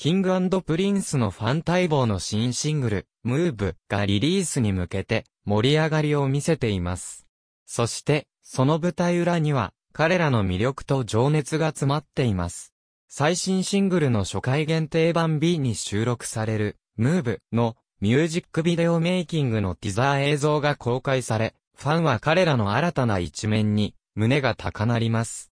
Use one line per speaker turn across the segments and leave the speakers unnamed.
キングプリンスのファン待望の新シングル、ムーブがリリースに向けて盛り上がりを見せています。そして、その舞台裏には、彼らの魅力と情熱が詰まっています。最新シングルの初回限定版 B に収録される、ムーブのミュージックビデオメイキングのティザー映像が公開され、ファンは彼らの新たな一面に胸が高鳴ります。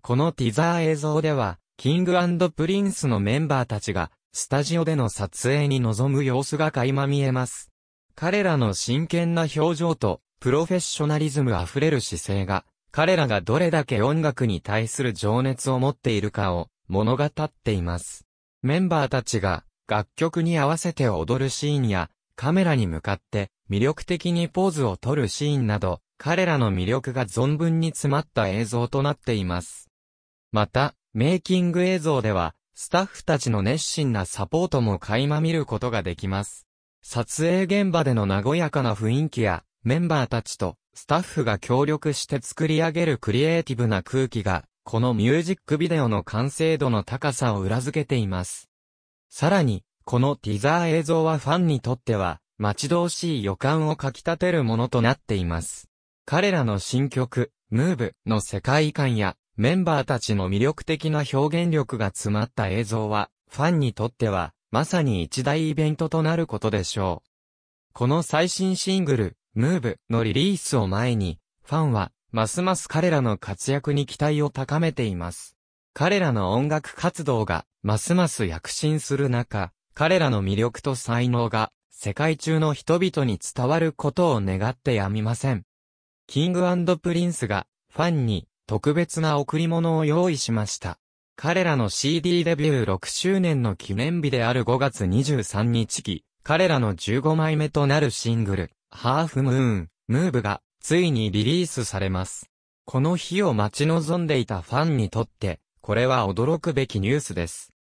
このティザー映像では、キングプリンスのメンバーたちが、スタジオでの撮影に臨む様子が垣間見えます。彼らの真剣な表情と、プロフェッショナリズムあふれる姿勢が、彼らがどれだけ音楽に対する情熱を持っているかを物語っています。メンバーたちが楽曲に合わせて踊るシーンやカメラに向かって魅力的にポーズをとるシーンなど彼らの魅力が存分に詰まった映像となっています。また、メイキング映像では、スタッフたちの熱心なサポートも垣間見ることができます。撮影現場での和やかな雰囲気や、メンバーたちとスタッフが協力して作り上げるクリエイティブな空気が、このミュージックビデオの完成度の高さを裏付けています。さらに、このティザー映像はファンにとっては、待ち遠しい予感をかき立てるものとなっています。彼らの新曲、ムーブの世界観やメンバーたちの魅力的な表現力が詰まった映像は、ファンにとっては、まさに一大イベントとなることでしょう。この最新シングル、ムーブのリリースを前に、ファンは、ますます彼らの活躍に期待を高めています。彼らの音楽活動が、ますます躍進する中、彼らの魅力と才能が、世界中の人々に伝わることを願ってやみません。キングプリンスが、ファンに、特別な贈り物を用意しました。彼らの CD デビュー6周年の記念日である5月23日期、彼らの15枚目となるシングル、ハーフムーン、ムーブが、ついにリリースされます。この日を待ち望んでいたファンにとって、これは驚くべきニュースです。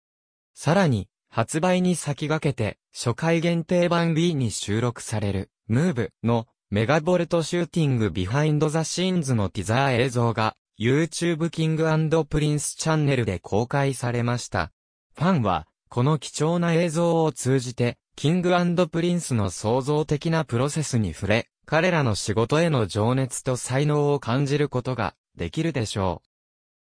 さらに、発売に先駆けて、初回限定版 B に収録される、ムーブのメガボルトシューティングビハインドザシーンズのティザー映像が YouTube King Prince チャンネルで公開されました。ファンは、この貴重な映像を通じて、キングプリンスの創造的なプロセスに触れ、彼らの仕事への情熱と才能を感じることができるでしょ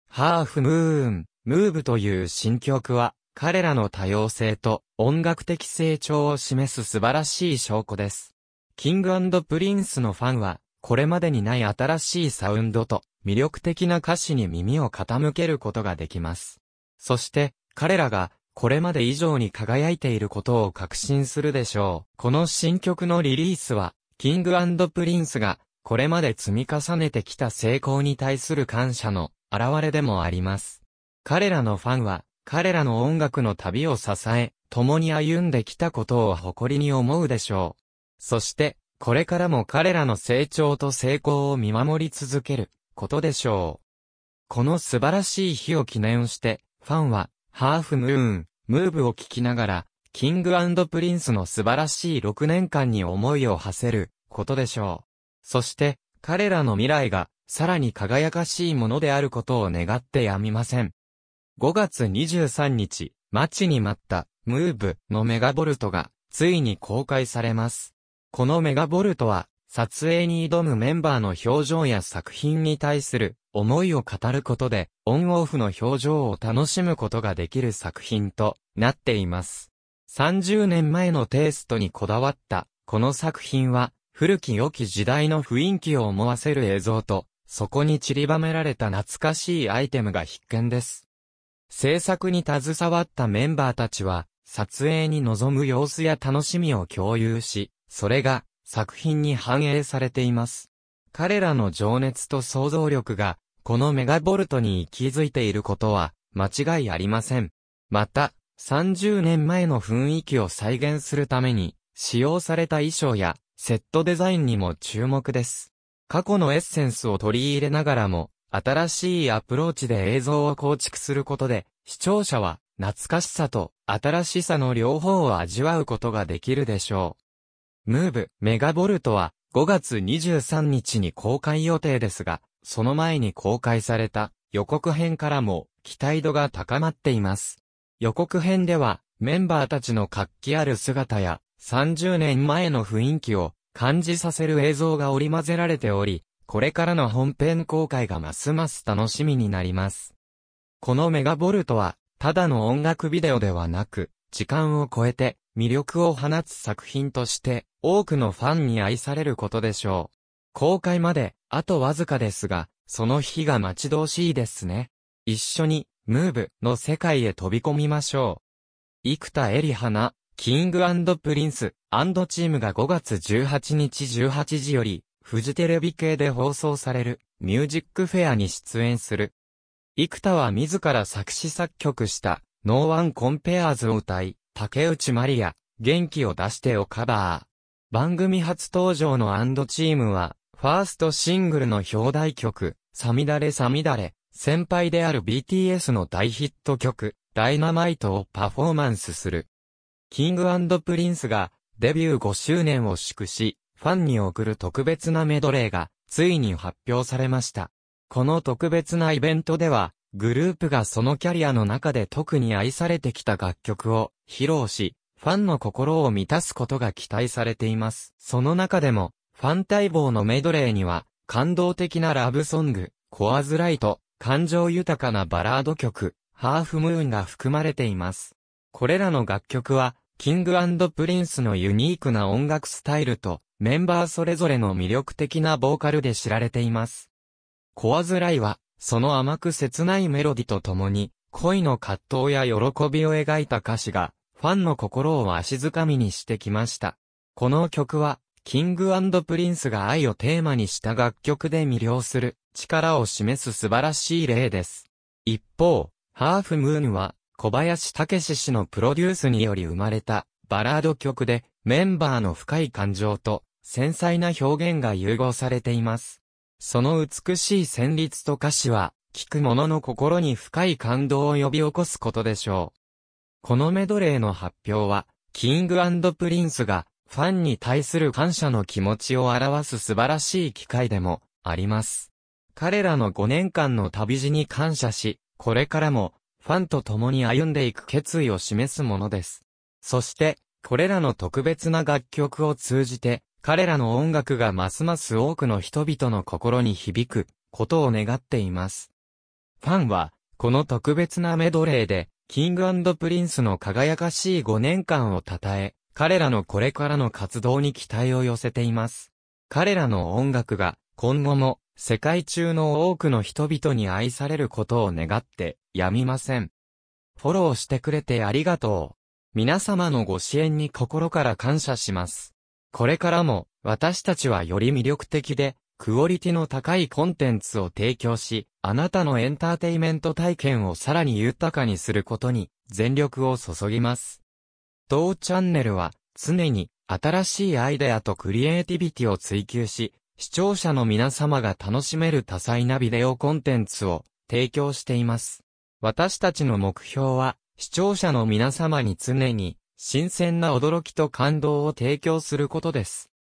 う。ハーフムーン、ムーブという新曲は、彼らの多様性と音楽的成長を示す素晴らしい証拠です。キングプリンスのファンは、これまでにない新しいサウンドと魅力的な歌詞に耳を傾けることができます。そして、彼らが、これまで以上に輝いていることを確信するでしょう。この新曲のリリースは、キングプリンスが、これまで積み重ねてきた成功に対する感謝の表れでもあります。彼らのファンは、彼らの音楽の旅を支え、共に歩んできたことを誇りに思うでしょう。そして、これからも彼らの成長と成功を見守り続ける。ことでしょう。この素晴らしい日を記念して、ファンは、ハーフムーン、ムーブを聞きながら、キングプリンスの素晴らしい6年間に思いを馳せることでしょう。そして、彼らの未来が、さらに輝かしいものであることを願ってやみません。5月23日、待ちに待った、ムーブのメガボルトが、ついに公開されます。このメガボルトは、撮影に挑むメンバーの表情や作品に対する思いを語ることで、オンオフの表情を楽しむことができる作品となっています。30年前のテイストにこだわったこの作品は、古き良き時代の雰囲気を思わせる映像と、そこに散りばめられた懐かしいアイテムが必見です。制作に携わったメンバーたちは、撮影に臨む様子や楽しみを共有し、それが作品に反映されています。彼らの情熱と想像力が、このメガボルトに息づいていることは、間違いありません。また、30年前の雰囲気を再現するために、使用された衣装や、セットデザインにも注目です。過去のエッセンスを取り入れながらも、新しいアプローチで映像を構築することで、視聴者は、懐かしさと、新しさの両方を味わうことができるでしょう。ムーブ、メガボルトは5月23日に公開予定ですが、その前に公開された予告編からも期待度が高まっています。予告編ではメンバーたちの活気ある姿や30年前の雰囲気を感じさせる映像が織り交ぜられており、これからの本編公開がますます楽しみになります。このメガボルトはただの音楽ビデオではなく、時間を超えて魅力を放つ作品として、多くのファンに愛されることでしょう。公開まで、あとわずかですが、その日が待ち遠しいですね。一緒に、ムーブの世界へ飛び込みましょう。生田絵里花、キングプリンスチームが5月18日18時より、フジテレビ系で放送される、ミュージックフェアに出演する。生田は自ら作詞作曲した、ノーワンコンペアーズを歌い、竹内まりや、元気を出してをカバー。番組初登場のアンドチームは、ファーストシングルの表題曲、サミダレサミダレ、先輩である BTS の大ヒット曲、ダイナマイトをパフォーマンスする。キングプリンスが、デビュー5周年を祝し、ファンに送る特別なメドレーが、ついに発表されました。この特別なイベントでは、グループがそのキャリアの中で特に愛されてきた楽曲を、披露し、ファンの心を満たすことが期待されています。その中でも、ファン待望のメドレーには、感動的なラブソング、コアズライト、感情豊かなバラード曲、ハーフムーンが含まれています。これらの楽曲は、キングプリンスのユニークな音楽スタイルと、メンバーそれぞれの魅力的なボーカルで知られています。コアズライは、その甘く切ないメロディとともに、恋の葛藤や喜びを描いた歌詞が、ファンの心を足づかみにしてきました。この曲は、キングプリンスが愛をテーマにした楽曲で魅了する力を示す素晴らしい例です。一方、ハーフムーンは小林武氏のプロデュースにより生まれたバラード曲でメンバーの深い感情と繊細な表現が融合されています。その美しい旋律と歌詞は、聴く者の心に深い感動を呼び起こすことでしょう。このメドレーの発表は、キングプリンスがファンに対する感謝の気持ちを表す素晴らしい機会でもあります。彼らの5年間の旅路に感謝し、これからもファンと共に歩んでいく決意を示すものです。そして、これらの特別な楽曲を通じて、彼らの音楽がますます多くの人々の心に響くことを願っています。ファンは、この特別なメドレーで、キングプリンスの輝かしい5年間を称え、彼らのこれからの活動に期待を寄せています。彼らの音楽が今後も世界中の多くの人々に愛されることを願ってやみません。フォローしてくれてありがとう。皆様のご支援に心から感謝します。これからも私たちはより魅力的でクオリティの高いコンテンツを提供し、あなたのエンターテイメント体験をさらに豊かにすることに全力を注ぎます。当チャンネルは常に新しいアイデアとクリエイティビティを追求し、視聴者の皆様が楽しめる多彩なビデオコンテンツを提供しています。私たちの目標は、視聴者の皆様に常に新鮮な驚きと感動を提供することです。